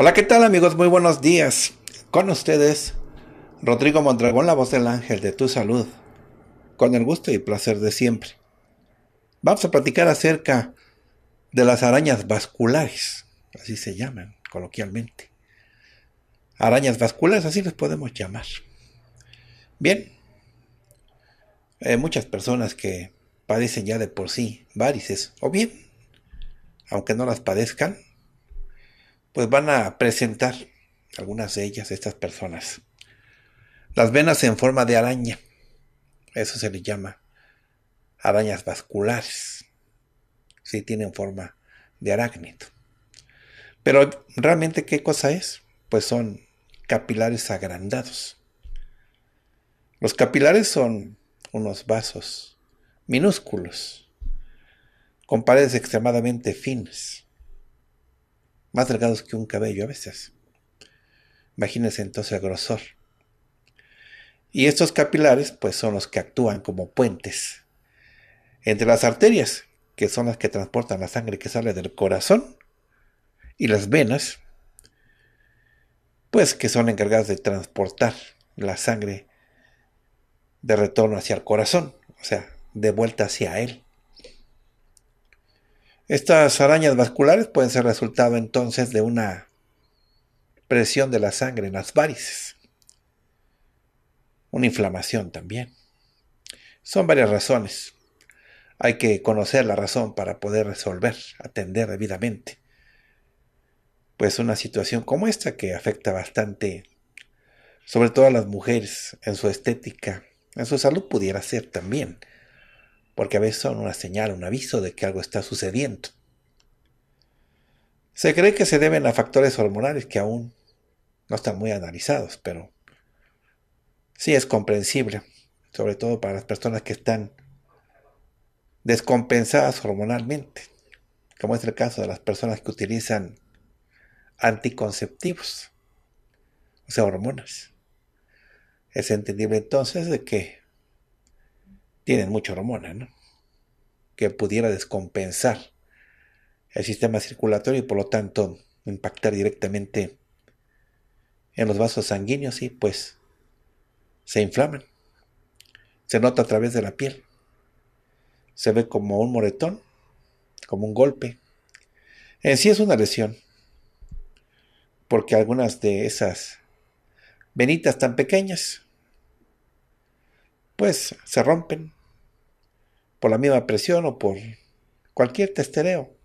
Hola, ¿qué tal amigos? Muy buenos días. Con ustedes, Rodrigo Mondragón, la voz del ángel de tu salud, con el gusto y placer de siempre. Vamos a platicar acerca de las arañas vasculares, así se llaman coloquialmente. Arañas vasculares, así las podemos llamar. Bien, hay muchas personas que padecen ya de por sí varices, o bien, aunque no las padezcan, pues van a presentar algunas de ellas, estas personas. Las venas en forma de araña. Eso se le llama arañas vasculares. Sí, tienen forma de arácnido. Pero realmente, ¿qué cosa es? Pues son capilares agrandados. Los capilares son unos vasos minúsculos, con paredes extremadamente finas, más delgados que un cabello a veces. Imagínense entonces el grosor. Y estos capilares pues son los que actúan como puentes entre las arterias, que son las que transportan la sangre que sale del corazón, y las venas, pues que son encargadas de transportar la sangre de retorno hacia el corazón, o sea, de vuelta hacia él. Estas arañas vasculares pueden ser resultado entonces de una presión de la sangre en las varices, una inflamación también. Son varias razones. Hay que conocer la razón para poder resolver, atender debidamente. Pues una situación como esta que afecta bastante, sobre todo a las mujeres, en su estética, en su salud pudiera ser también porque a veces son una señal, un aviso de que algo está sucediendo. Se cree que se deben a factores hormonales que aún no están muy analizados, pero sí es comprensible, sobre todo para las personas que están descompensadas hormonalmente, como es el caso de las personas que utilizan anticonceptivos, o sea, hormonas. Es entendible entonces de que tienen mucha hormona, ¿no? Que pudiera descompensar el sistema circulatorio y por lo tanto impactar directamente en los vasos sanguíneos y pues se inflaman. Se nota a través de la piel. Se ve como un moretón, como un golpe. En sí es una lesión, porque algunas de esas venitas tan pequeñas pues se rompen por la misma presión o por cualquier testereo.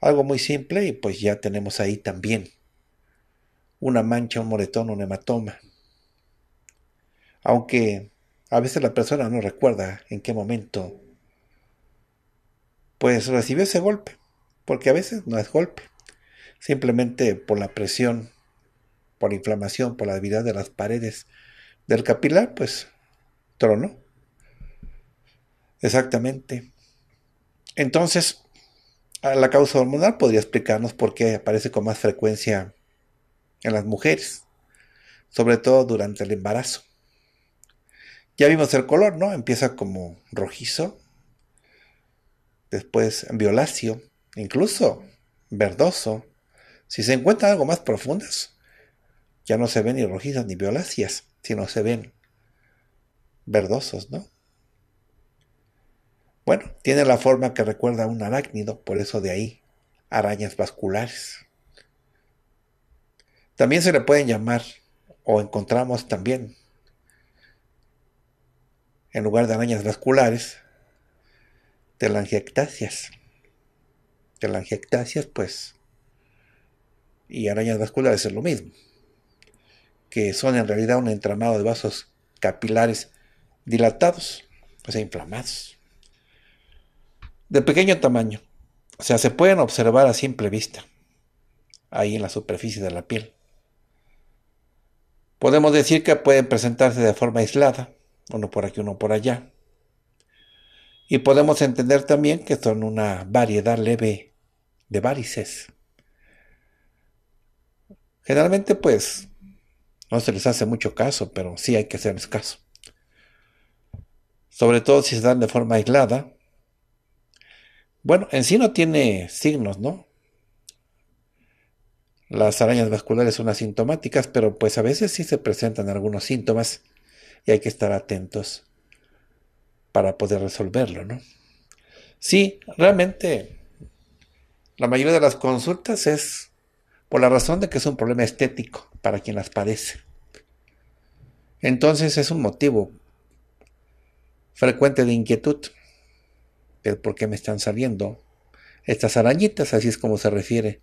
Algo muy simple y pues ya tenemos ahí también una mancha, un moretón, un hematoma. Aunque a veces la persona no recuerda en qué momento pues recibió ese golpe, porque a veces no es golpe, simplemente por la presión, por la inflamación, por la debilidad de las paredes del capilar, pues tronó. Exactamente. Entonces, la causa hormonal podría explicarnos por qué aparece con más frecuencia en las mujeres, sobre todo durante el embarazo. Ya vimos el color, ¿no? Empieza como rojizo, después violáceo, incluso verdoso. Si se encuentran algo más profundas, ya no se ven ni rojizas ni violáceas, sino se ven verdosos, ¿no? Bueno, tiene la forma que recuerda a un arácnido, por eso de ahí, arañas vasculares. También se le pueden llamar, o encontramos también, en lugar de arañas vasculares, telangiectasias. Telangiectasias, pues, y arañas vasculares es lo mismo, que son en realidad un entramado de vasos capilares dilatados, o sea, inflamados de pequeño tamaño. O sea, se pueden observar a simple vista, ahí en la superficie de la piel. Podemos decir que pueden presentarse de forma aislada, uno por aquí, uno por allá. Y podemos entender también que son una variedad leve de varices. Generalmente, pues, no se les hace mucho caso, pero sí hay que hacerles caso. Sobre todo si se dan de forma aislada, bueno, en sí no tiene signos, ¿no? Las arañas vasculares son asintomáticas, pero pues a veces sí se presentan algunos síntomas y hay que estar atentos para poder resolverlo, ¿no? Sí, realmente la mayoría de las consultas es por la razón de que es un problema estético para quien las padece. Entonces es un motivo frecuente de inquietud el por qué me están saliendo estas arañitas, así es como se refiere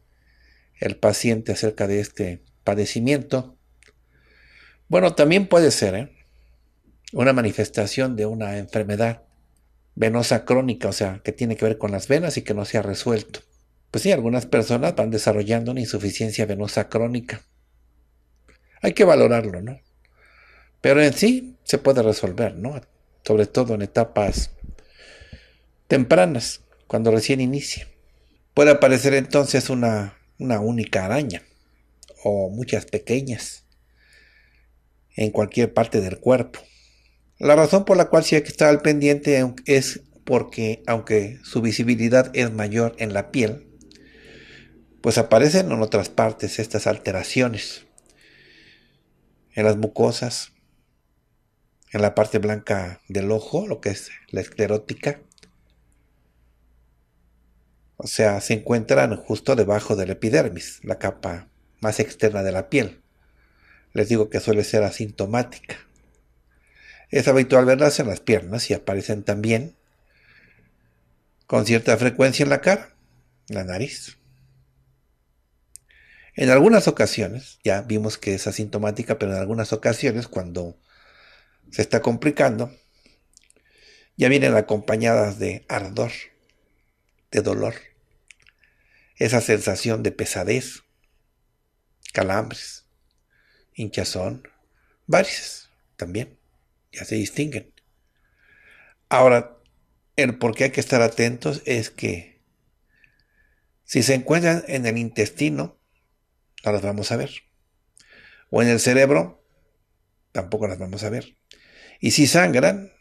el paciente acerca de este padecimiento. Bueno, también puede ser ¿eh? una manifestación de una enfermedad venosa crónica, o sea, que tiene que ver con las venas y que no se ha resuelto. Pues sí, algunas personas van desarrollando una insuficiencia venosa crónica. Hay que valorarlo, ¿no? Pero en sí se puede resolver, ¿no? Sobre todo en etapas tempranas, cuando recién inicia. Puede aparecer entonces una, única araña o muchas pequeñas en cualquier parte del cuerpo. La razón por la cual sí hay que estar al pendiente es porque aunque su visibilidad es mayor en la piel, pues aparecen en otras partes estas alteraciones, en las mucosas, en la parte blanca del ojo, lo que es la esclerótica, o sea, se encuentran justo debajo del epidermis, la capa más externa de la piel. Les digo que suele ser asintomática. Es habitual verlas en las piernas y aparecen también con cierta frecuencia en la cara, la nariz. En algunas ocasiones, ya vimos que es asintomática, pero en algunas ocasiones cuando se está complicando, ya vienen acompañadas de ardor de dolor, esa sensación de pesadez, calambres, hinchazón, varices también, ya se distinguen. Ahora, el por qué hay que estar atentos es que si se encuentran en el intestino, no las vamos a ver. O en el cerebro, tampoco las vamos a ver. Y si sangran,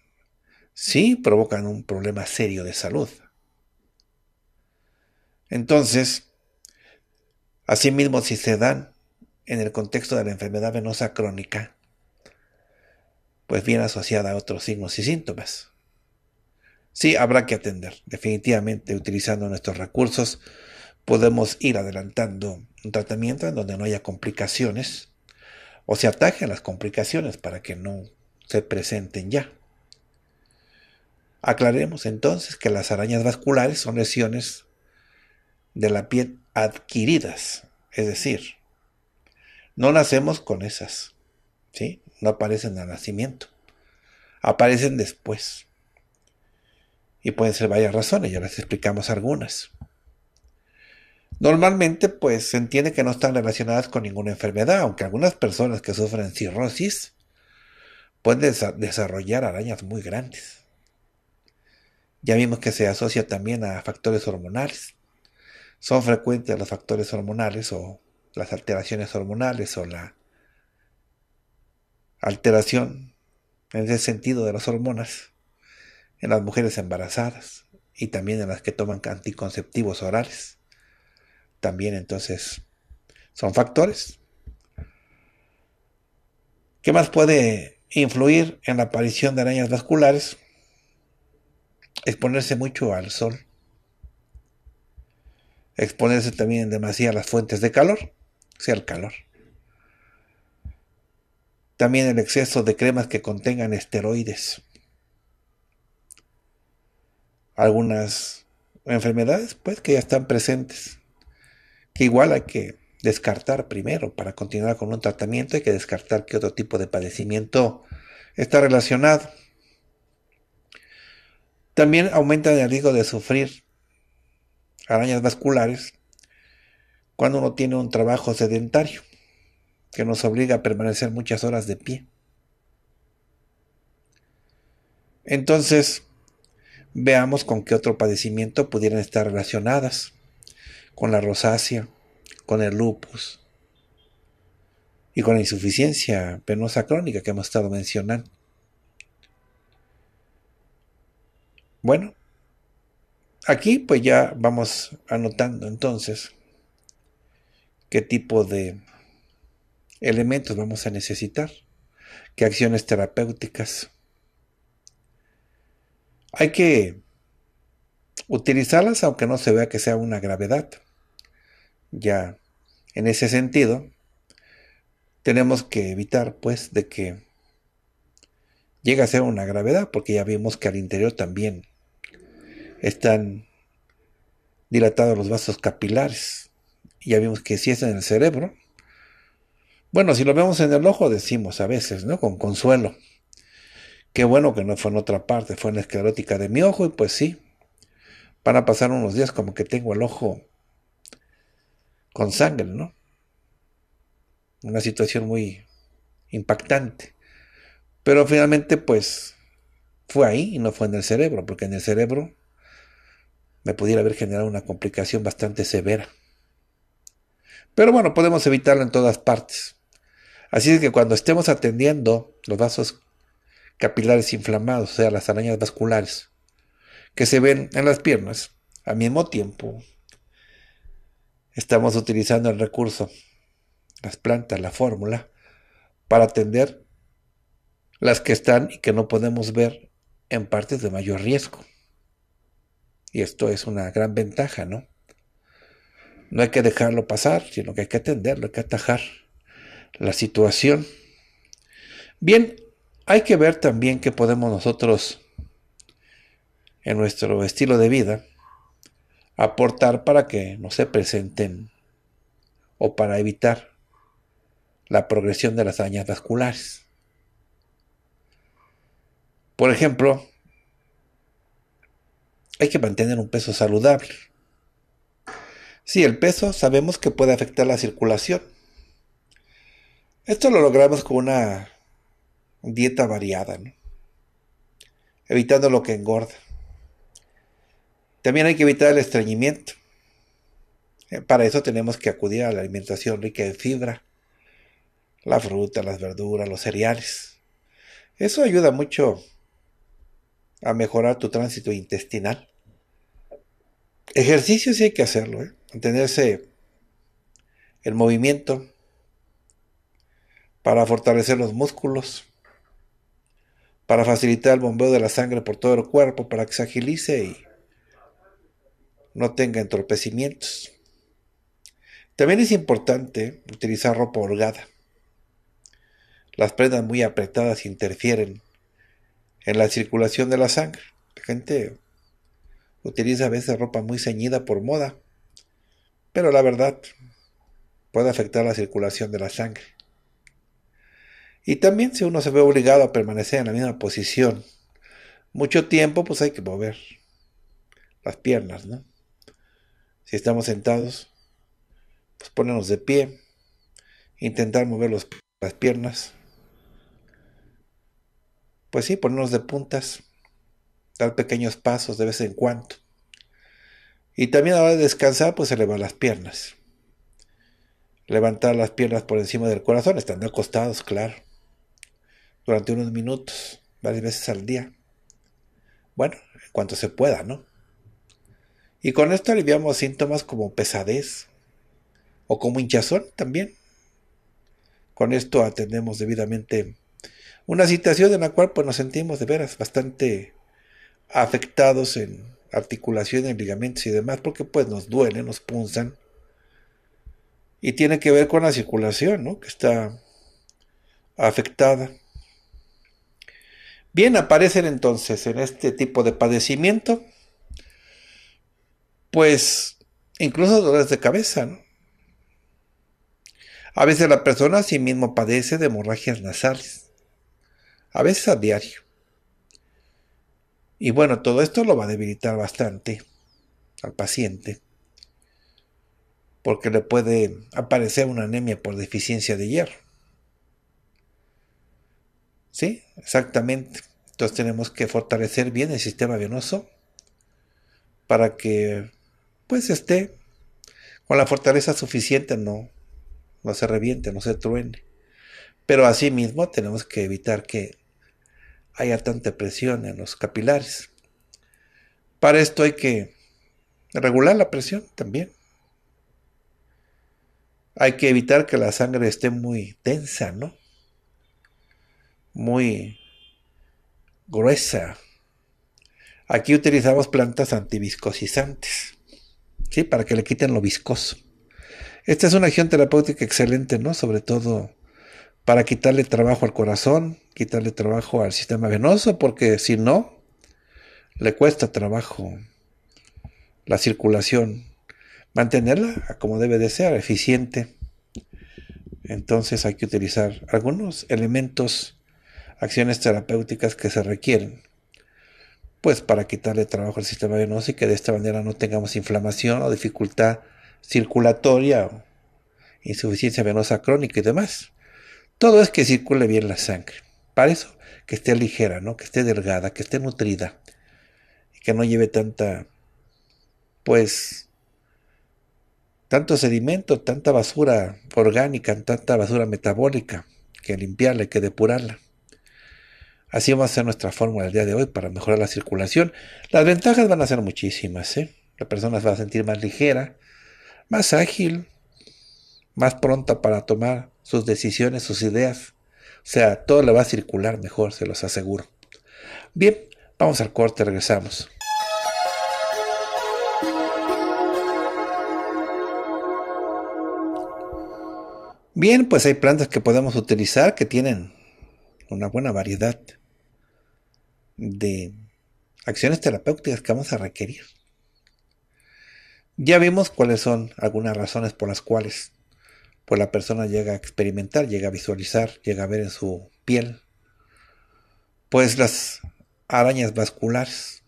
sí provocan un problema serio de salud. Entonces, asimismo, si se dan en el contexto de la enfermedad venosa crónica, pues viene asociada a otros signos y síntomas. Sí, habrá que atender. Definitivamente, utilizando nuestros recursos, podemos ir adelantando un tratamiento en donde no haya complicaciones o se atajen las complicaciones para que no se presenten ya. Aclaremos entonces que las arañas vasculares son lesiones de la piel adquiridas, es decir, no nacemos con esas, ¿sí? No aparecen al nacimiento, aparecen después. Y pueden ser varias razones, ya les explicamos algunas. Normalmente, pues se entiende que no están relacionadas con ninguna enfermedad, aunque algunas personas que sufren cirrosis pueden desarrollar arañas muy grandes. Ya vimos que se asocia también a factores hormonales. Son frecuentes los factores hormonales o las alteraciones hormonales o la alteración en ese sentido de las hormonas en las mujeres embarazadas y también en las que toman anticonceptivos orales. También entonces son factores. ¿Qué más puede influir en la aparición de arañas vasculares? Exponerse mucho al sol exponerse también demasiado a las fuentes de calor, sea el calor. También el exceso de cremas que contengan esteroides. Algunas enfermedades, pues, que ya están presentes, que igual hay que descartar primero para continuar con un tratamiento, hay que descartar que otro tipo de padecimiento está relacionado. También aumenta el riesgo de sufrir arañas vasculares cuando uno tiene un trabajo sedentario que nos obliga a permanecer muchas horas de pie. Entonces, veamos con qué otro padecimiento pudieran estar relacionadas, con la rosácea, con el lupus y con la insuficiencia penosa crónica que hemos estado mencionando. Bueno, aquí pues ya vamos anotando entonces qué tipo de elementos vamos a necesitar, qué acciones terapéuticas. Hay que utilizarlas aunque no se vea que sea una gravedad. Ya en ese sentido, tenemos que evitar pues de que llegue a ser una gravedad porque ya vimos que al interior también están dilatados los vasos capilares. Ya vimos que si es en el cerebro. Bueno, si lo vemos en el ojo, decimos a veces, ¿no? Con consuelo. Qué bueno que no fue en otra parte, fue en la esclerótica de mi ojo y pues sí. Van a pasar unos días como que tengo el ojo con sangre, ¿no? Una situación muy impactante. Pero finalmente pues fue ahí y no fue en el cerebro, porque en el cerebro me pudiera haber generado una complicación bastante severa. Pero bueno, podemos evitarlo en todas partes. Así es que cuando estemos atendiendo los vasos capilares inflamados, o sea, las arañas vasculares, que se ven en las piernas, al mismo tiempo estamos utilizando el recurso, las plantas, la fórmula, para atender las que están y que no podemos ver en partes de mayor riesgo. Y esto es una gran ventaja, ¿no? No hay que dejarlo pasar, sino que hay que atenderlo, hay que atajar la situación. Bien, hay que ver también qué podemos nosotros en nuestro estilo de vida aportar para que no se presenten o para evitar la progresión de las dañas vasculares. Por ejemplo, hay que mantener un peso saludable. Sí, el peso sabemos que puede afectar la circulación. Esto lo logramos con una dieta variada, evitando lo que engorda. También hay que evitar el estreñimiento. Eh, para eso tenemos que acudir a la alimentación rica en fibra, la fruta, las verduras, los cereales. Eso ayuda mucho a mejorar tu tránsito intestinal. Ejercicios sí hay que hacerlo, ¿eh? mantenerse el movimiento para fortalecer los músculos, para facilitar el bombeo de la sangre por todo el cuerpo, para que se agilice y no tenga entorpecimientos. También es importante utilizar ropa holgada. Las prendas muy apretadas interfieren en la circulación de la sangre. La gente utiliza a veces ropa muy ceñida por moda, pero la verdad puede afectar la circulación de la sangre. Y también si uno se ve obligado a permanecer en la misma posición mucho tiempo, pues hay que mover las piernas, ¿no? Si estamos sentados, pues ponernos de pie, intentar mover las piernas pues sí, ponernos de puntas, dar pequeños pasos de vez en cuando. Y también a la hora de descansar, pues elevar las piernas. Levantar las piernas por encima del corazón, estando acostados, claro. Durante unos minutos, varias veces al día. Bueno, en cuanto se pueda, ¿no? Y con esto aliviamos síntomas como pesadez o como hinchazón también. Con esto atendemos debidamente una situación en la cual pues, nos sentimos de veras bastante afectados en articulaciones, ligamentos y demás, porque pues nos duele, nos punzan. Y tiene que ver con la circulación, ¿no? Que está afectada. Bien, aparecen entonces en este tipo de padecimiento, pues incluso dolores de cabeza, ¿no? A veces la persona a sí mismo padece de hemorragias nasales a veces a diario. Y bueno, todo esto lo va a debilitar bastante al paciente, porque le puede aparecer una anemia por deficiencia de hierro. ¿Sí? Exactamente. Entonces tenemos que fortalecer bien el sistema venoso para que pues esté con la fortaleza suficiente, no, no se reviente, no se truene. Pero asimismo tenemos que evitar que hay tanta presión en los capilares. Para esto hay que regular la presión también. Hay que evitar que la sangre esté muy densa, ¿no? Muy gruesa. Aquí utilizamos plantas antiviscosizantes, ¿sí? Para que le quiten lo viscoso. Esta es una acción terapéutica excelente, ¿no? Sobre todo para quitarle trabajo al corazón, quitarle trabajo al sistema venoso, porque si no, le cuesta trabajo la circulación, mantenerla como debe de ser, eficiente. Entonces hay que utilizar algunos elementos, acciones terapéuticas que se requieren, pues para quitarle trabajo al sistema venoso y que de esta manera no tengamos inflamación o dificultad circulatoria o insuficiencia venosa crónica y demás. Todo es que circule bien la sangre. Para eso, que esté ligera, ¿no? Que esté delgada, que esté nutrida. Y que no lleve tanta, pues, tanto sedimento, tanta basura orgánica, tanta basura metabólica, que limpiarla, y que depurarla. Así vamos a hacer nuestra fórmula el día de hoy para mejorar la circulación. Las ventajas van a ser muchísimas. ¿eh? La persona se va a sentir más ligera, más ágil, más pronta para tomar sus decisiones, sus ideas. O sea, todo le va a circular mejor, se los aseguro. Bien, vamos al corte, regresamos. Bien, pues hay plantas que podemos utilizar que tienen una buena variedad de acciones terapéuticas que vamos a requerir. Ya vimos cuáles son algunas razones por las cuales pues la persona llega a experimentar, llega a visualizar, llega a ver en su piel, pues las arañas vasculares.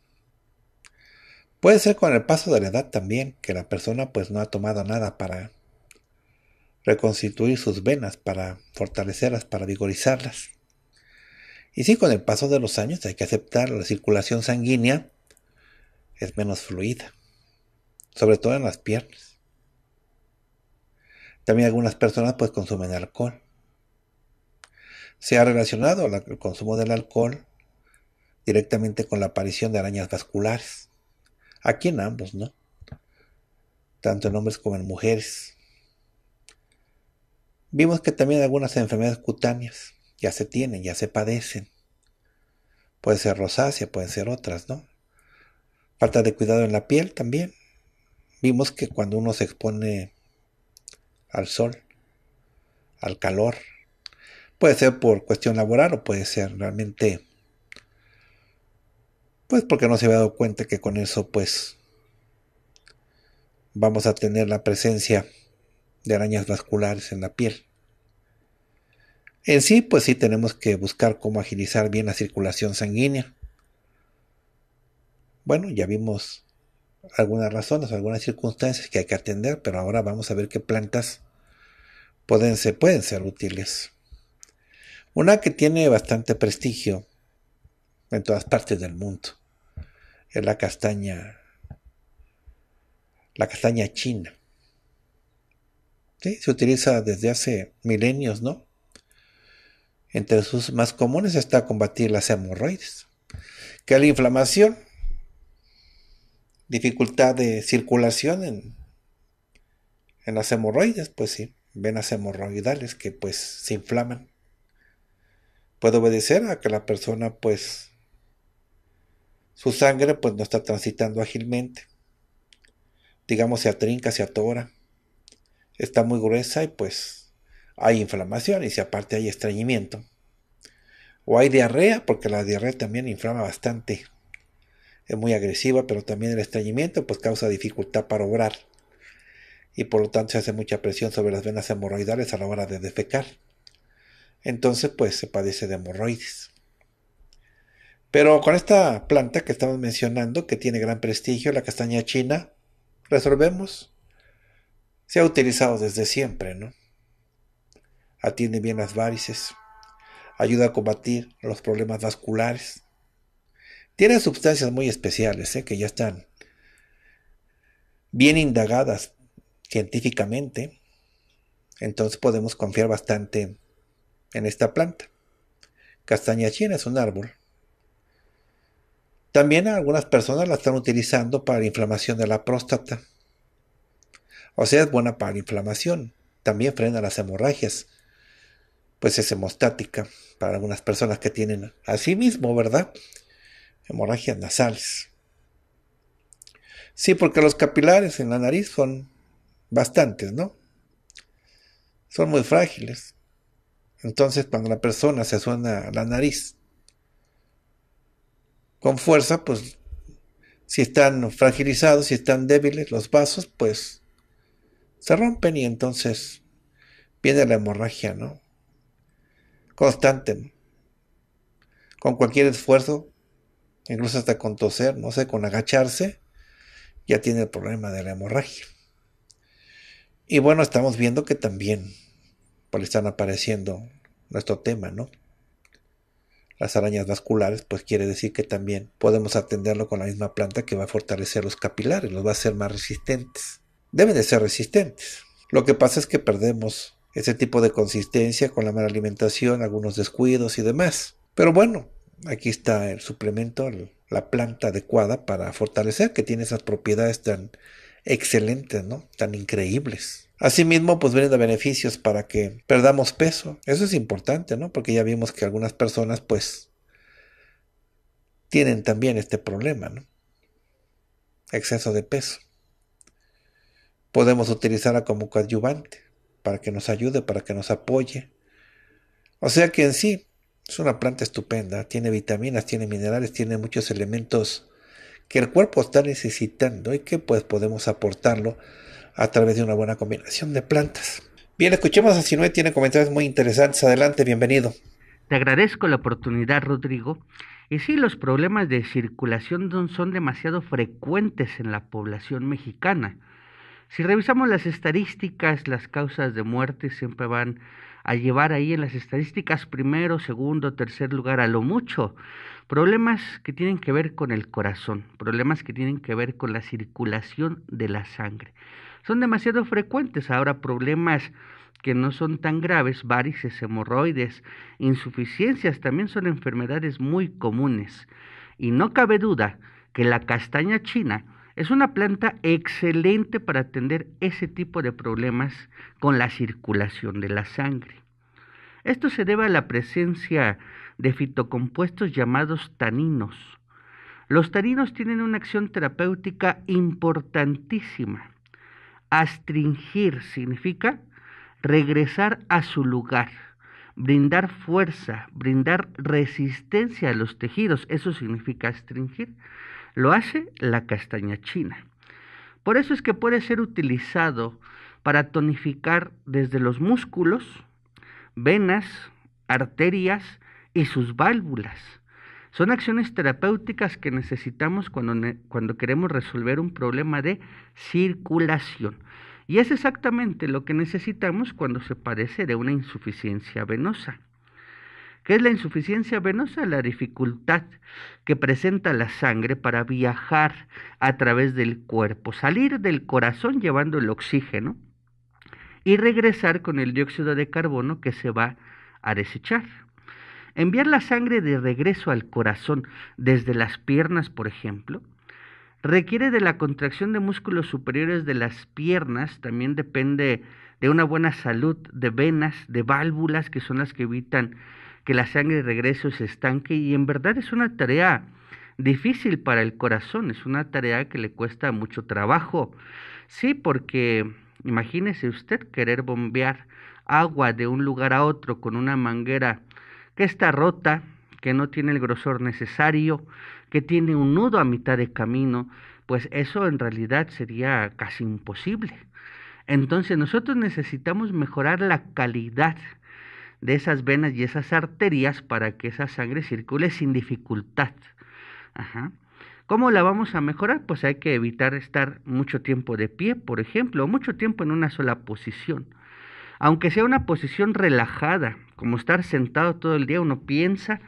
Puede ser con el paso de la edad también, que la persona pues no ha tomado nada para reconstituir sus venas, para fortalecerlas, para vigorizarlas. Y sí, con el paso de los años hay que aceptar la circulación sanguínea es menos fluida, sobre todo en las piernas. También algunas personas pues consumen alcohol. Se ha relacionado el consumo del alcohol directamente con la aparición de arañas vasculares. Aquí en ambos, ¿no? Tanto en hombres como en mujeres. Vimos que también algunas enfermedades cutáneas ya se tienen, ya se padecen. Puede ser rosácea, pueden ser otras, ¿no? Falta de cuidado en la piel también. Vimos que cuando uno se expone al sol, al calor. Puede ser por cuestión laboral o puede ser realmente, pues porque no se había dado cuenta que con eso pues vamos a tener la presencia de arañas vasculares en la piel. En sí, pues sí tenemos que buscar cómo agilizar bien la circulación sanguínea. Bueno, ya vimos algunas razones, algunas circunstancias que hay que atender, pero ahora vamos a ver qué plantas pueden ser, pueden ser útiles. Una que tiene bastante prestigio en todas partes del mundo es la castaña, la castaña china. Se utiliza desde hace milenios, ¿no? Entre sus más comunes está combatir las hemorroides, que la inflamación dificultad de circulación en, en las hemorroides, pues sí, venas hemorroidales que pues se inflaman. Puede obedecer a que la persona pues su sangre pues no está transitando ágilmente. Digamos se atrinca, se atora. Está muy gruesa y pues hay inflamación y si aparte hay estreñimiento. O hay diarrea, porque la diarrea también inflama bastante es muy agresiva, pero también el estreñimiento pues causa dificultad para obrar y por lo tanto se hace mucha presión sobre las venas hemorroidales a la hora de defecar. Entonces pues se padece de hemorroides. Pero con esta planta que estamos mencionando, que tiene gran prestigio, la castaña china, resolvemos. Se ha utilizado desde siempre, ¿no? Atiende bien las varices, ayuda a combatir los problemas vasculares, tiene sustancias muy especiales ¿eh? que ya están bien indagadas científicamente. Entonces podemos confiar bastante en esta planta. Castaña china es un árbol. También algunas personas la están utilizando para inflamación de la próstata. O sea, es buena para la inflamación. También frena las hemorragias. Pues es hemostática para algunas personas que tienen a mismo, ¿verdad? hemorragias nasales. Sí, porque los capilares en la nariz son bastantes, ¿no? Son muy frágiles. Entonces, cuando la persona se suena la nariz con fuerza, pues si están fragilizados, si están débiles los vasos, pues se rompen y entonces viene la hemorragia, ¿no? Constante. Con cualquier esfuerzo incluso hasta con toser, no sé, con agacharse, ya tiene el problema de la hemorragia. Y bueno, estamos viendo que también pues, están apareciendo nuestro tema, ¿no? Las arañas vasculares, pues quiere decir que también podemos atenderlo con la misma planta que va a fortalecer los capilares, los va a hacer más resistentes. Deben de ser resistentes. Lo que pasa es que perdemos ese tipo de consistencia con la mala alimentación, algunos descuidos y demás. Pero bueno, Aquí está el suplemento, la planta adecuada para fortalecer, que tiene esas propiedades tan excelentes, ¿no? Tan increíbles. Asimismo, pues vienen de beneficios para que perdamos peso. Eso es importante, ¿no? Porque ya vimos que algunas personas, pues, tienen también este problema, ¿no? Exceso de peso. Podemos utilizarla como coadyuvante para que nos ayude, para que nos apoye. O sea que en sí, es una planta estupenda, tiene vitaminas, tiene minerales, tiene muchos elementos que el cuerpo está necesitando y que pues podemos aportarlo a través de una buena combinación de plantas. Bien, escuchemos a Sinue, tiene comentarios muy interesantes. Adelante, bienvenido. Te agradezco la oportunidad, Rodrigo. Y sí, los problemas de circulación son demasiado frecuentes en la población mexicana. Si revisamos las estadísticas, las causas de muerte siempre van a llevar ahí en las estadísticas primero, segundo, tercer lugar a lo mucho. Problemas que tienen que ver con el corazón, problemas que tienen que ver con la circulación de la sangre. Son demasiado frecuentes ahora problemas que no son tan graves, varices, hemorroides, insuficiencias, también son enfermedades muy comunes. Y no cabe duda que la castaña china es una planta excelente para atender ese tipo de problemas con la circulación de la sangre. Esto se debe a la presencia de fitocompuestos llamados taninos. Los taninos tienen una acción terapéutica importantísima. Astringir significa regresar a su lugar, brindar fuerza, brindar resistencia a los tejidos. Eso significa astringir. Lo hace la castaña china. Por eso es que puede ser utilizado para tonificar desde los músculos, venas, arterias y sus válvulas. Son acciones terapéuticas que necesitamos cuando, cuando queremos resolver un problema de circulación. Y es exactamente lo que necesitamos cuando se padece de una insuficiencia venosa que es la insuficiencia venosa, la dificultad que presenta la sangre para viajar a través del cuerpo, salir del corazón llevando el oxígeno y regresar con el dióxido de carbono que se va a desechar. Enviar la sangre de regreso al corazón desde las piernas, por ejemplo, requiere de la contracción de músculos superiores de las piernas, también depende de una buena salud de venas, de válvulas, que son las que evitan que la sangre regrese regreso se estanque y en verdad es una tarea difícil para el corazón, es una tarea que le cuesta mucho trabajo. Sí, porque imagínese usted querer bombear agua de un lugar a otro con una manguera que está rota, que no tiene el grosor necesario, que tiene un nudo a mitad de camino, pues eso en realidad sería casi imposible. Entonces nosotros necesitamos mejorar la calidad de esas venas y esas arterias para que esa sangre circule sin dificultad. ¿Cómo la vamos a mejorar? Pues hay que evitar estar mucho tiempo de pie, por ejemplo, o mucho tiempo en una sola posición. Aunque sea una posición relajada, como estar sentado todo el día, uno piensa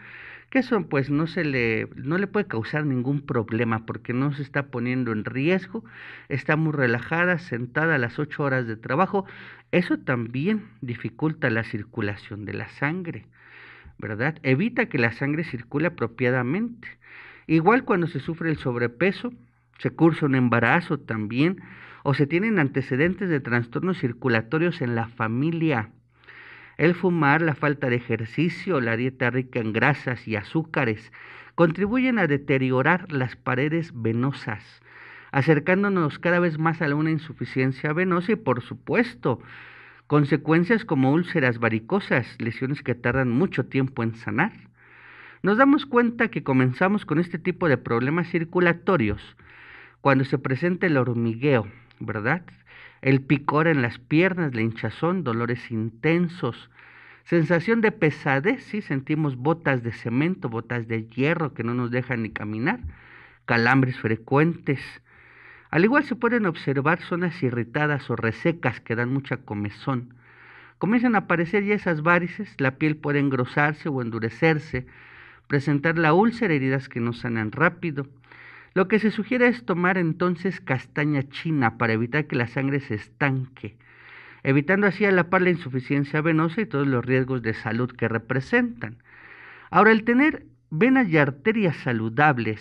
que eso pues no se le no le puede causar ningún problema porque no se está poniendo en riesgo, está muy relajada, sentada a las ocho horas de trabajo, eso también dificulta la circulación de la sangre, ¿verdad? Evita que la sangre circule apropiadamente. Igual cuando se sufre el sobrepeso, se cursa un embarazo también o se tienen antecedentes de trastornos circulatorios en la familia el fumar, la falta de ejercicio, la dieta rica en grasas y azúcares contribuyen a deteriorar las paredes venosas, acercándonos cada vez más a una insuficiencia venosa y por supuesto consecuencias como úlceras varicosas, lesiones que tardan mucho tiempo en sanar. Nos damos cuenta que comenzamos con este tipo de problemas circulatorios cuando se presenta el hormigueo, ¿verdad? el picor en las piernas, la hinchazón, dolores intensos, sensación de pesadez, si sentimos botas de cemento, botas de hierro que no nos dejan ni caminar, calambres frecuentes. Al igual se pueden observar zonas irritadas o resecas que dan mucha comezón. Comienzan a aparecer ya esas varices, la piel puede engrosarse o endurecerse, presentar la úlcera, heridas que no sanan rápido, lo que se sugiere es tomar entonces castaña china para evitar que la sangre se estanque, evitando así a la par la insuficiencia venosa y todos los riesgos de salud que representan. Ahora, el tener venas y arterias saludables,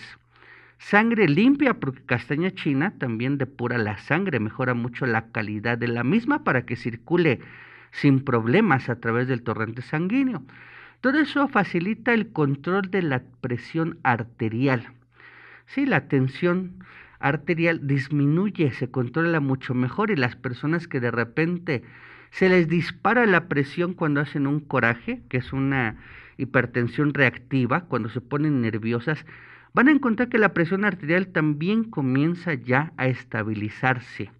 sangre limpia, porque castaña china también depura la sangre, mejora mucho la calidad de la misma para que circule sin problemas a través del torrente sanguíneo. Todo eso facilita el control de la presión arterial Sí, la tensión arterial disminuye, se controla mucho mejor y las personas que de repente se les dispara la presión cuando hacen un coraje, que es una hipertensión reactiva, cuando se ponen nerviosas, van a encontrar que la presión arterial también comienza ya a estabilizarse.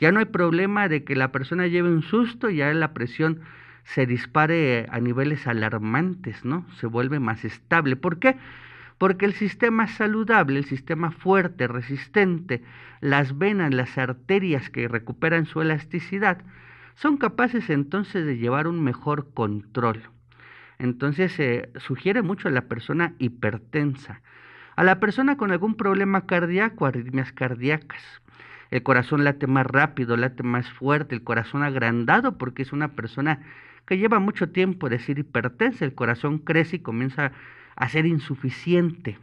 Ya no hay problema de que la persona lleve un susto, y ya la presión se dispare a niveles alarmantes, ¿no? Se vuelve más estable. ¿Por qué? Porque el sistema saludable, el sistema fuerte, resistente, las venas, las arterias que recuperan su elasticidad, son capaces entonces de llevar un mejor control. Entonces se sugiere mucho a la persona hipertensa, a la persona con algún problema cardíaco, arritmias cardíacas. El corazón late más rápido, late más fuerte, el corazón agrandado porque es una persona que lleva mucho tiempo de ser hipertensa, el corazón crece y comienza a a ser insuficiente.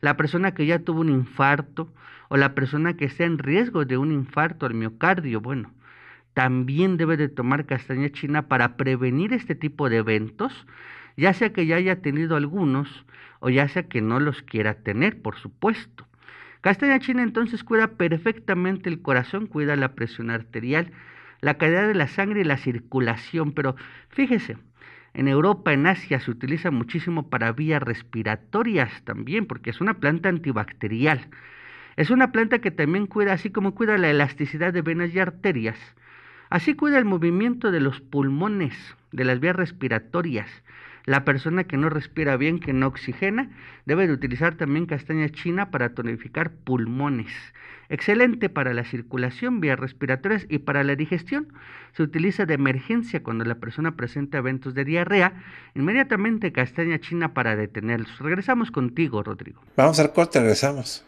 La persona que ya tuvo un infarto o la persona que está en riesgo de un infarto al miocardio, bueno, también debe de tomar castaña china para prevenir este tipo de eventos, ya sea que ya haya tenido algunos o ya sea que no los quiera tener, por supuesto. Castaña china entonces cuida perfectamente el corazón, cuida la presión arterial, la calidad de la sangre y la circulación, pero fíjese, en Europa, en Asia se utiliza muchísimo para vías respiratorias también, porque es una planta antibacterial. Es una planta que también cuida, así como cuida la elasticidad de venas y arterias, así cuida el movimiento de los pulmones, de las vías respiratorias, la persona que no respira bien, que no oxigena, debe utilizar también castaña china para tonificar pulmones. Excelente para la circulación, vía respiratorias y para la digestión. Se utiliza de emergencia cuando la persona presenta eventos de diarrea. Inmediatamente castaña china para detenerlos. Regresamos contigo, Rodrigo. Vamos al corte, regresamos.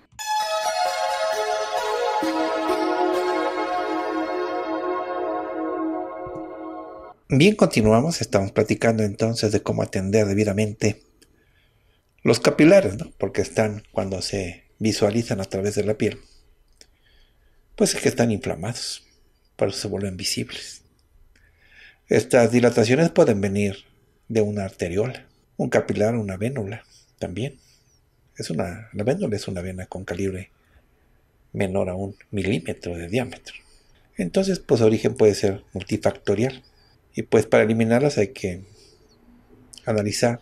Bien, continuamos. Estamos platicando entonces de cómo atender debidamente los capilares, ¿no? Porque están, cuando se visualizan a través de la piel, pues es que están inflamados, por eso se vuelven visibles. Estas dilataciones pueden venir de una arteriola, un capilar, una vénula también. Es una, la vénula es una vena con calibre menor a un milímetro de diámetro. Entonces, pues origen puede ser multifactorial y pues para eliminarlas hay que analizar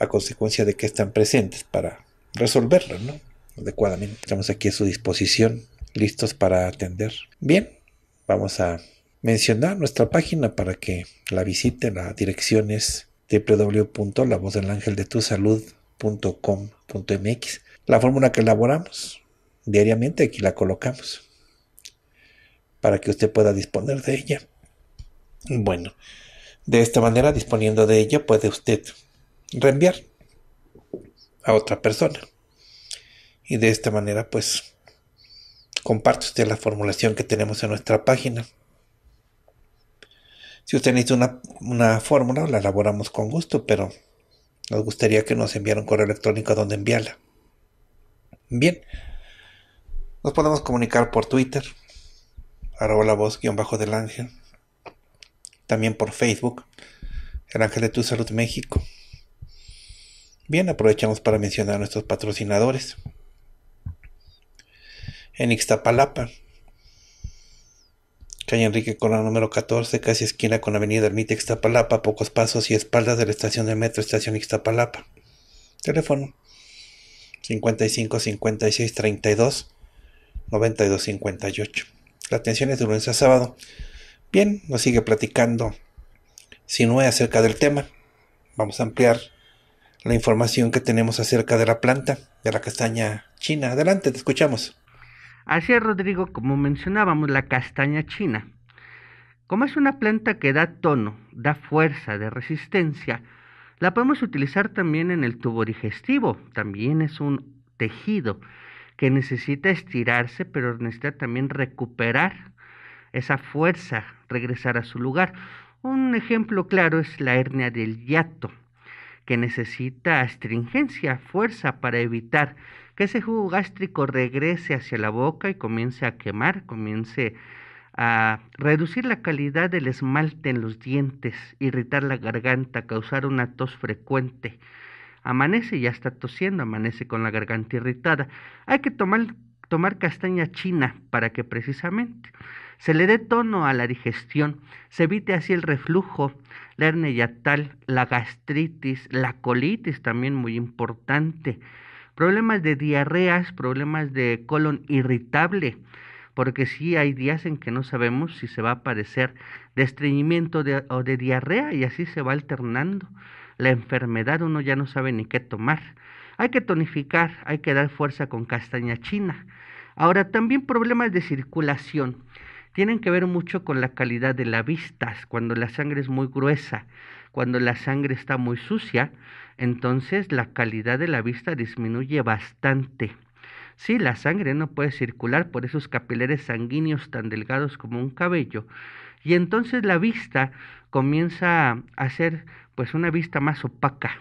la consecuencia de que están presentes para resolverlas, ¿no? Adecuadamente. Estamos aquí a su disposición, listos para atender. Bien, vamos a mencionar nuestra página para que la visiten. La dirección es www.lavozdelangeldetusalud.com.mx. La fórmula que elaboramos diariamente aquí la colocamos para que usted pueda disponer de ella. Bueno, de esta manera, disponiendo de ella, puede usted reenviar a otra persona. Y de esta manera, pues, comparte usted la formulación que tenemos en nuestra página. Si usted necesita una, fórmula, la elaboramos con gusto, pero nos gustaría que nos enviara un correo electrónico donde enviarla. Bien, nos podemos comunicar por Twitter, arroba la voz guión bajo del ángel también por Facebook, El Ángel de Tu Salud México. Bien, aprovechamos para mencionar a nuestros patrocinadores. En Ixtapalapa, calle Enrique Corona número 14, casi esquina con Avenida Ermita Ixtapalapa, a pocos pasos y espaldas de la estación de metro, estación Ixtapalapa. Teléfono 55 56 32 92 58. La atención es de lunes a sábado Bien, nos sigue platicando Sinue acerca del tema. Vamos a ampliar la información que tenemos acerca de la planta de la castaña china. Adelante, te escuchamos. Así es, Rodrigo, como mencionábamos, la castaña china. Como es una planta que da tono, da fuerza, de resistencia, la podemos utilizar también en el tubo digestivo. También es un tejido que necesita estirarse, pero necesita también recuperar esa fuerza regresar a su lugar. Un ejemplo claro es la hernia del hiato, que necesita astringencia, fuerza para evitar que ese jugo gástrico regrese hacia la boca y comience a quemar, comience a reducir la calidad del esmalte en los dientes, irritar la garganta, causar una tos frecuente. Amanece y ya está tosiendo, amanece con la garganta irritada. Hay que tomar, tomar castaña china para que precisamente se le dé tono a la digestión, se evite así el reflujo, la hernia yatal, la gastritis, la colitis también muy importante, problemas de diarreas, problemas de colon irritable, porque sí hay días en que no sabemos si se va a aparecer de estreñimiento o de diarrea y así se va alternando. La enfermedad uno ya no sabe ni qué tomar. Hay que tonificar, hay que dar fuerza con castaña china. Ahora, también problemas de circulación tienen que ver mucho con la calidad de la vista. Cuando la sangre es muy gruesa, cuando la sangre está muy sucia, entonces la calidad de la vista disminuye bastante. si la sangre no puede circular por esos capilares sanguíneos tan delgados como un cabello. Y entonces la vista comienza a ser pues una vista más opaca,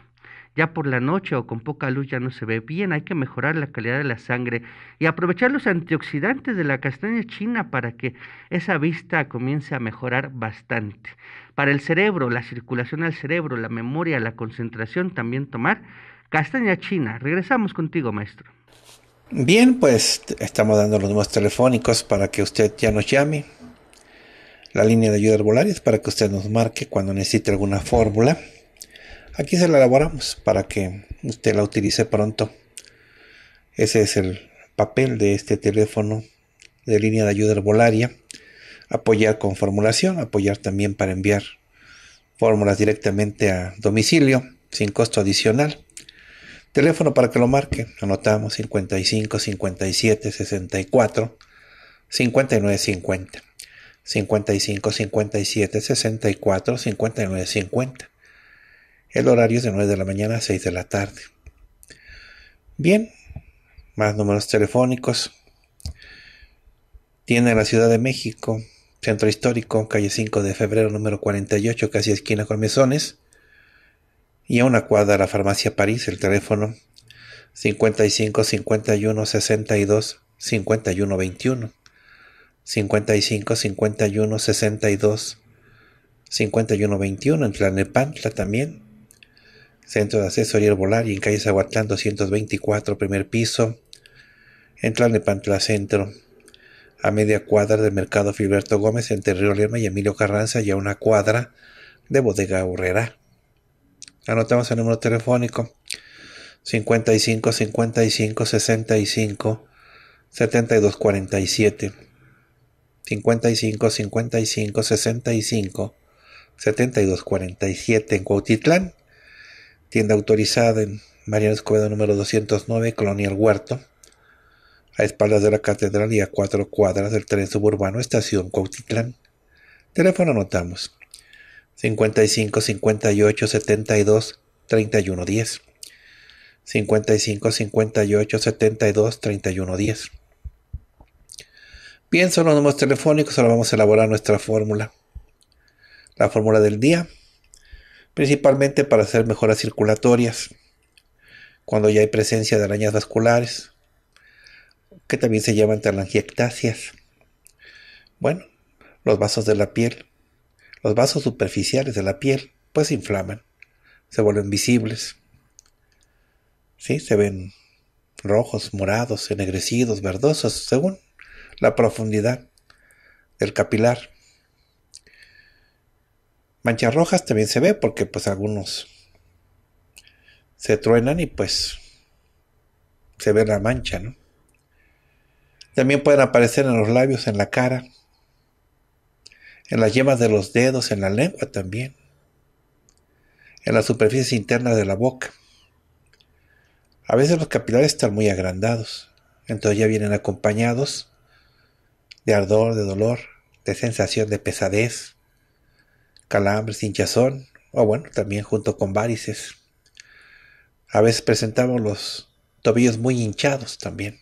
ya por la noche o con poca luz ya no se ve bien, hay que mejorar la calidad de la sangre y aprovechar los antioxidantes de la castaña china para que esa vista comience a mejorar bastante. Para el cerebro, la circulación al cerebro, la memoria, la concentración, también tomar castaña china. Regresamos contigo, maestro. Bien, pues estamos dando los números telefónicos para que usted ya nos llame. La línea de ayuda herbolaria es para que usted nos marque cuando necesite alguna fórmula Aquí se la elaboramos para que usted la utilice pronto. Ese es el papel de este teléfono de línea de ayuda herbolaria. Apoyar con formulación, apoyar también para enviar fórmulas directamente a domicilio sin costo adicional. Teléfono para que lo marque, anotamos 55 57 64 59 50. 55 57 64 59 50. El horario es de 9 de la mañana a 6 de la tarde. Bien, más números telefónicos. Tiene la Ciudad de México, Centro Histórico, calle 5 de febrero, número 48, casi esquina con Mesones. Y a una cuadra la Farmacia París, el teléfono 55 51 62 51 21. 55 51 62 51 21 en Tlanepantla también. Centro de Acceso y en calle Zahuatlán 224, primer piso, en Tlalnepantla Centro, a media cuadra del Mercado Filberto Gómez entre Río Lerma y Emilio Carranza y a una cuadra de Bodega Urrera. Anotamos el número telefónico 55 55 65 72 47 55 55 65 72 47 en Cuautitlán tienda autorizada en Mariano Escobedo número 209, Colonial Huerto, a espaldas de la catedral y a cuatro cuadras del tren suburbano Estación Cuautitlán. Teléfono anotamos 55 58 72 31 10. 55 58 72 31 10. Bien, son los números telefónicos, ahora vamos a elaborar nuestra fórmula. La fórmula del día principalmente para hacer mejoras circulatorias, cuando ya hay presencia de arañas vasculares, que también se llaman telangiectasias. Bueno, los vasos de la piel, los vasos superficiales de la piel, pues se inflaman, se vuelven visibles. ¿Sí? Se ven rojos, morados, ennegrecidos, verdosos, según la profundidad del capilar. Manchas rojas también se ve porque pues algunos se truenan y pues se ve la mancha, ¿no? También pueden aparecer en los labios, en la cara, en las yemas de los dedos, en la lengua también, en las superficies internas de la boca. A veces los capilares están muy agrandados, entonces ya vienen acompañados de ardor, de dolor, de sensación de pesadez, calambres, hinchazón, o bueno, también junto con varices. A veces presentamos los tobillos muy hinchados también.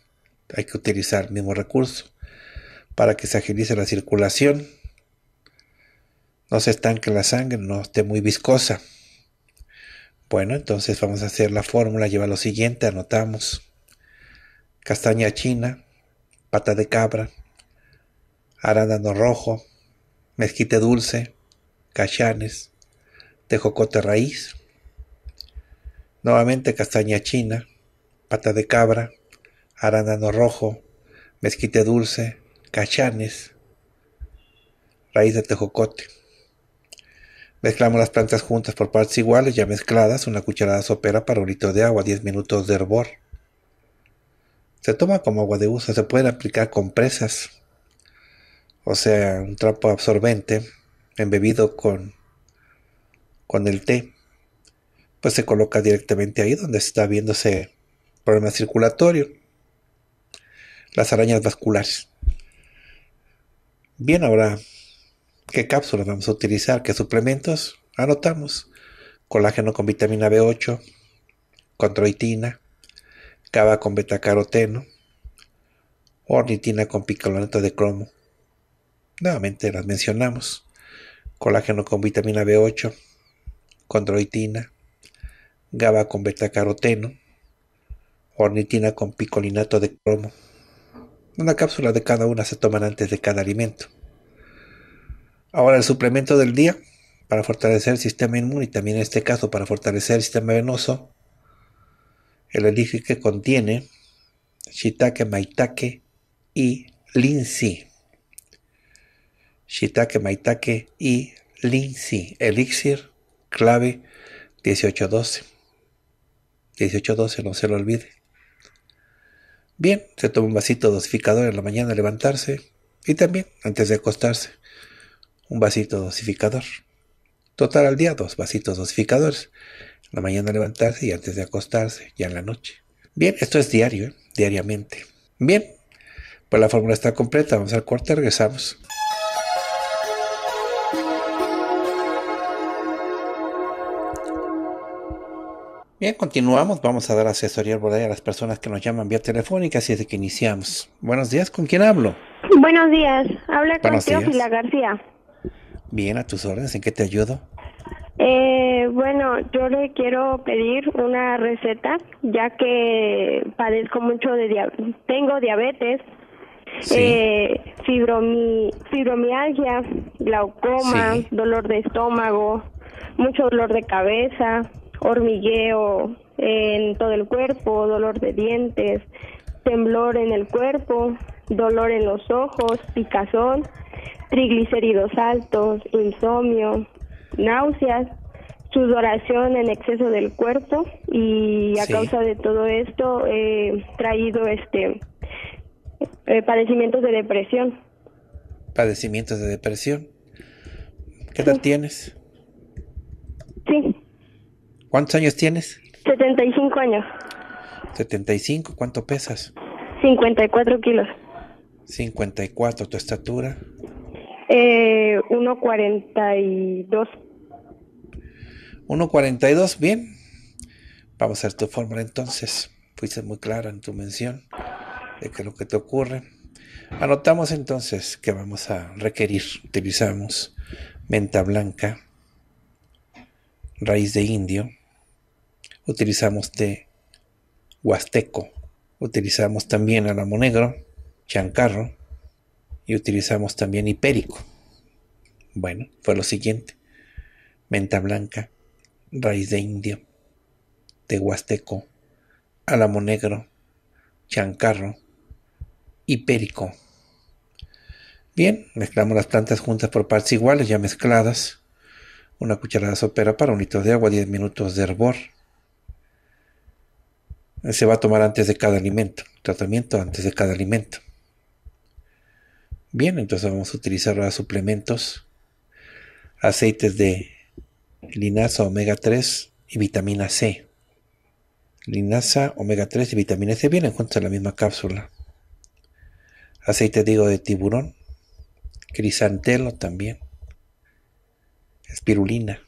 Hay que utilizar el mismo recurso para que se agilice la circulación, no se estanque la sangre, no esté muy viscosa. Bueno, entonces vamos a hacer la fórmula, lleva lo siguiente, anotamos castaña china, pata de cabra, arándano rojo, mezquite dulce, cachanes, tejocote raíz, nuevamente castaña china, pata de cabra, arándano rojo, mezquite dulce, cachanes, raíz de tejocote. Mezclamos las plantas juntas por partes iguales, ya mezcladas, una cucharada sopera para un litro de agua, 10 minutos de hervor. Se toma como agua de uso, se puede aplicar compresas, o sea, un trapo absorbente embebido con, con el té, pues se coloca directamente ahí donde está viéndose problema circulatorio, las arañas vasculares. Bien, ahora, ¿qué cápsulas vamos a utilizar? ¿Qué suplementos? Anotamos colágeno con vitamina B8, controitina, cava con betacaroteno, ornitina con picolonato de cromo. Nuevamente las mencionamos colágeno con vitamina B8, condroitina, GABA con betacaroteno, ornitina con picolinato de cromo. Una cápsula de cada una se toman antes de cada alimento. Ahora el suplemento del día para fortalecer el sistema inmune y también en este caso para fortalecer el sistema venoso. El elixir que contiene shiitake, maitake y linsi. Shitake, maitake y linsi elixir clave 1812. 1812, no se lo olvide. Bien, se toma un vasito dosificador en la mañana al levantarse y también antes de acostarse. Un vasito dosificador. Total al día, dos vasitos dosificadores. En la mañana levantarse y antes de acostarse, ya en la noche. Bien, esto es diario, ¿eh? diariamente. Bien, pues la fórmula está completa. Vamos al cuarto, regresamos. Bien, continuamos. Vamos a dar asesoría al a las personas que nos llaman vía telefónica, así es de que iniciamos. Buenos días, ¿con quién hablo? Buenos días, habla con Teófila García. Bien, a tus órdenes, ¿en qué te ayudo? Eh, bueno, yo le quiero pedir una receta, ya que padezco mucho de diabetes. Tengo diabetes, eh, fibromialgia, glaucoma, dolor de estómago, mucho dolor de cabeza hormigueo en todo el cuerpo, dolor de dientes, temblor en el cuerpo, dolor en los ojos, picazón, triglicéridos altos, insomnio, náuseas, sudoración en exceso del cuerpo y a causa de todo esto he traído este eh, padecimientos de depresión. Padecimientos de depresión. ¿Qué tal tienes? Sí. ¿Cuántos años tienes? 75 años. 75, ¿cuánto pesas? 54 kilos. 54, ¿tu estatura? 1,42. Eh, 1,42, bien. Vamos a ver tu fórmula entonces. Fuiste muy clara en tu mención de que lo que te ocurre. Anotamos entonces que vamos a requerir, utilizamos menta blanca, raíz de indio, utilizamos té huasteco, utilizamos también álamo negro, chancarro y utilizamos también hipérico. Bueno, fue lo siguiente. Menta blanca, raíz de indio, té huasteco, álamo negro, chancarro, hipérico. Bien, mezclamos las plantas juntas por partes iguales, ya mezcladas. Una cucharada sopera para un litro de agua, 10 minutos de hervor se va a tomar antes de cada alimento, tratamiento antes de cada alimento. Bien, entonces vamos a utilizar los suplementos, aceites de linaza, omega 3 y vitamina C. Linaza, omega 3 y vitamina C vienen juntos en la misma cápsula. Aceite digo de tiburón, crisantelo también, espirulina.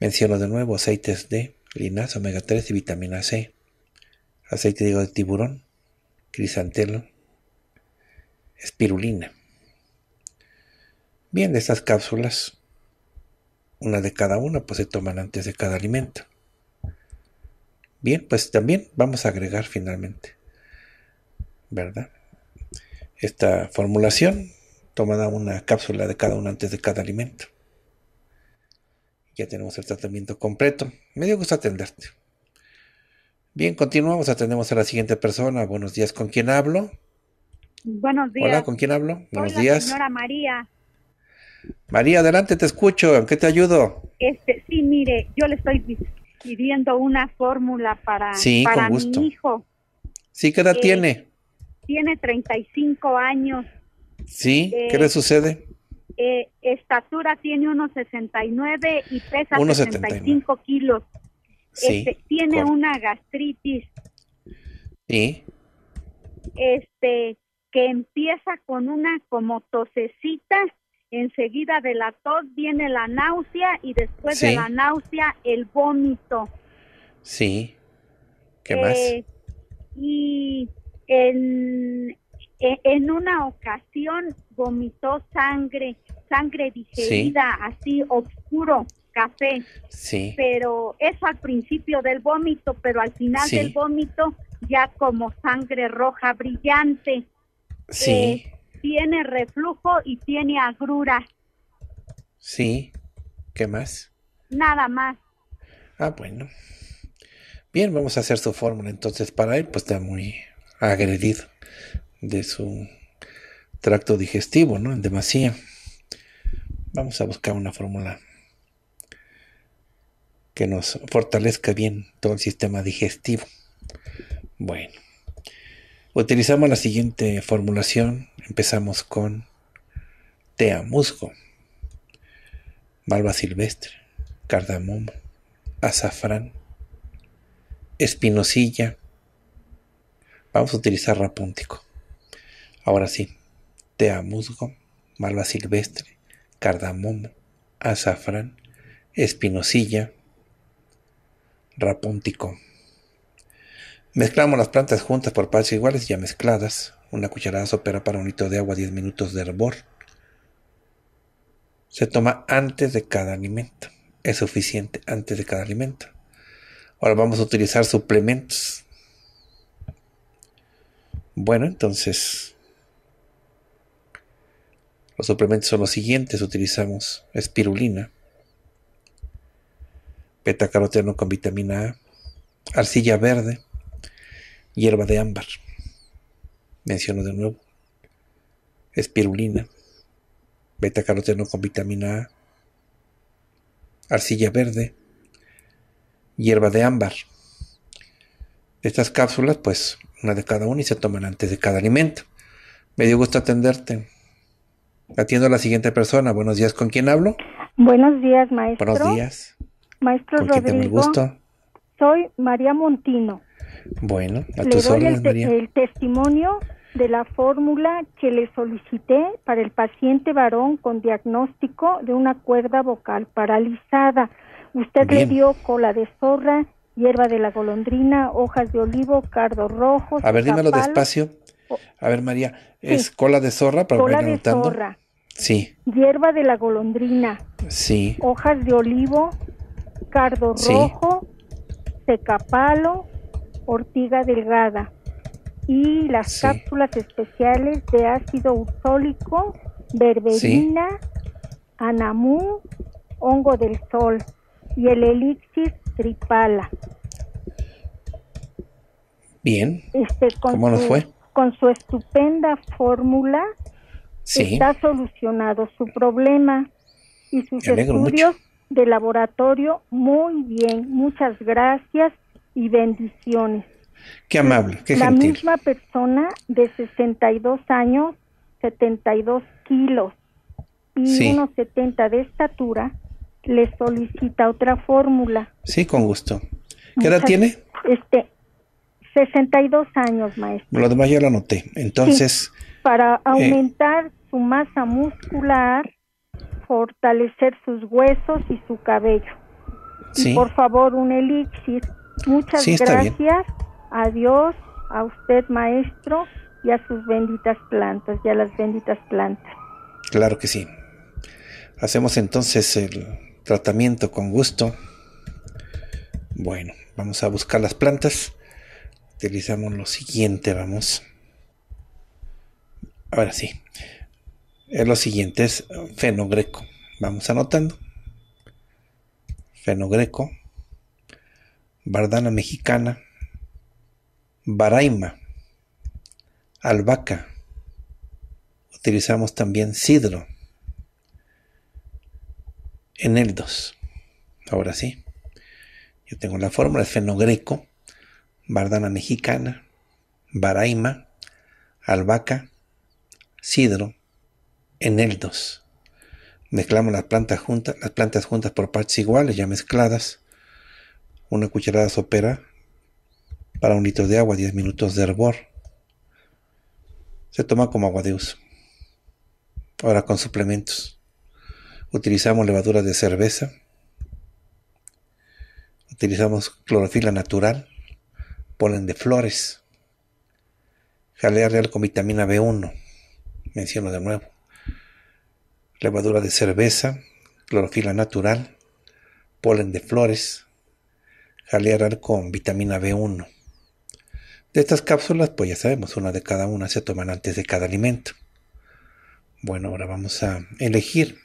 Menciono de nuevo aceites de linaza, omega 3 y vitamina C, aceite de tiburón, crisantelo, espirulina. Bien, de estas cápsulas, una de cada una, pues se toman antes de cada alimento. Bien, pues también vamos a agregar finalmente, ¿verdad? Esta formulación, tomada una cápsula de cada una antes de cada alimento. Ya tenemos el tratamiento completo. Me dio gusto atenderte. Bien, continuamos. Atendemos a la siguiente persona. Buenos días, ¿con quién hablo? Buenos días. Hola, ¿con quién hablo? Buenos Hola, días. Señora María. María, adelante, te escucho. ¿En qué te ayudo? Este, sí, mire, yo le estoy pidiendo una fórmula para, para mi hijo. Sí, ¿qué edad eh, tiene? Tiene 35 años. Sí, ¿qué le eh, sucede? Eh, estatura tiene unos 69 y pesa 65 kilos. Este, tiene una gastritis. Sí. Este, que empieza con una como tosecita, enseguida de la tos viene la náusea y después de la náusea el vómito. Sí. ¿Qué eh, más? Y en, e, en una ocasión vomitó sangre, sangre digerida, así oscuro, café. Sí. Pero eso al principio del vómito, pero al final del vómito ya como sangre roja brillante. Sí. Eh, tiene reflujo y tiene agrura. Sí. ¿Qué más? Nada más. Ah, bueno. Bien, vamos a hacer su fórmula entonces para él, pues está muy agredido de su tracto digestivo, ¿no? En demasía. Vamos a buscar una fórmula que nos fortalezca bien todo el sistema digestivo. Bueno, utilizamos la siguiente formulación. Empezamos con tea musgo, malva silvestre, cardamomo, azafrán, espinosilla. Vamos a utilizar rapúntico. Ahora sí, a musgo, malva silvestre, cardamomo, azafrán, espinosilla, rapúntico. Mezclamos las plantas juntas por partes iguales ya mezcladas. Una cucharada sopera para un litro de agua, 10 minutos de hervor. Se toma antes de cada alimento. Es suficiente antes de cada alimento. Ahora vamos a utilizar suplementos. Bueno, entonces los suplementos son los siguientes. Utilizamos espirulina, betacaroteno con vitamina A, arcilla verde, hierba de ámbar. Menciono de nuevo. Espirulina, betacaroteno con vitamina A, arcilla verde, hierba de ámbar. Estas cápsulas, pues, una de cada una y se toman antes de cada alimento. Me dio gusto atenderte. Atiendo a la siguiente persona. Buenos días, ¿con quién hablo? Buenos días, maestro. Buenos días. Maestro ¿Con Soy María Montino. Bueno, a el, el testimonio de la fórmula que le solicité para el paciente varón con diagnóstico de una cuerda vocal paralizada. Usted le dio cola de zorra, hierba de la golondrina, hojas de olivo, cardo rojo. A ver, dímelo despacio. A ver, María, es cola de zorra para cola de zorra, Sí. Hierba de la golondrina. Sí. Hojas de olivo, cardo rojo, secapalo, ortiga delgada. Y las cápsulas especiales de ácido usólico berberina, anamú, hongo del sol y el elixir tripala. Bien. Este, ¿Cómo nos fue? Con su estupenda fórmula está solucionado su problema y sus estudios de laboratorio muy bien. Muchas gracias y bendiciones. Qué amable, qué La misma persona de 62 años, 72 kilos y unos 70 de estatura, le solicita otra fórmula. Sí, con gusto. ¿Qué edad tiene? Este, 62 años, maestro. Lo demás ya lo anoté. Entonces, para aumentar su masa muscular, fortalecer sus huesos y su cabello. Sí. Y por favor, un elixir. Muchas gracias. Bien. a Dios, a usted, maestro, y a sus benditas plantas, y a las benditas plantas. Claro que sí. Hacemos entonces el tratamiento con gusto. Bueno, vamos a buscar las plantas. Utilizamos lo siguiente, vamos. Ahora sí. lo siguiente, es fenogreco. Vamos anotando. Fenogreco. Bardana mexicana. Baraima. Albahaca. Utilizamos también sidro. en 2. Ahora sí. Yo tengo la fórmula, fenogreco, bardana mexicana, baraima, albahaca, sidro, eneldos. Mezclamos las plantas juntas, las plantas juntas por partes iguales, ya mezcladas. Una cucharada sopera para un litro de agua, 10 minutos de hervor. Se toma como agua de uso. Ahora con suplementos. Utilizamos levadura de cerveza. Utilizamos clorofila natural, polen de flores, jalea real con vitamina B1 menciono de nuevo, levadura de cerveza, clorofila natural, polen de flores, jalearal con vitamina B1. De estas cápsulas, pues ya sabemos, una de cada una se toman antes de cada alimento. Bueno, ahora vamos a elegir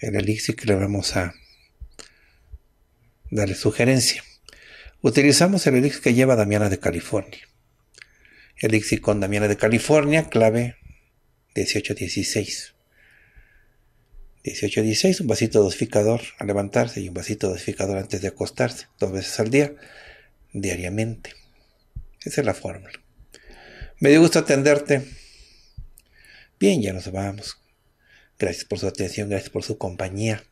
el elixir que le vamos a darle sugerencia. Utilizamos el elixir que lleva Damiana de California. Elixir con Damiana de California, clave 1816. 1816, un vasito dosificador al levantarse y un vasito dosificador antes de acostarse, dos veces al día, diariamente. Esa es la fórmula. Me dio gusto atenderte. Bien, ya nos vamos. Gracias por su atención, gracias por su compañía.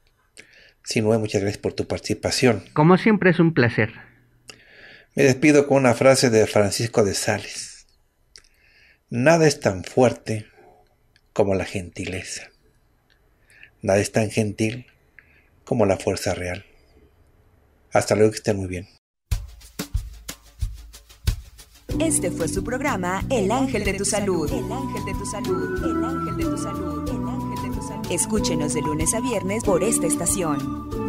Sinue, muchas gracias por tu participación. Como siempre es un placer. Me despido con una frase de Francisco de Sales. Nada es tan fuerte como la gentileza. Nada es tan gentil como la fuerza real. Hasta luego, que estén muy bien. Este fue su programa El Ángel de tu Salud. El Ángel de tu Salud. El Ángel de tu Salud. Salud. Escúchenos de lunes a viernes por esta estación.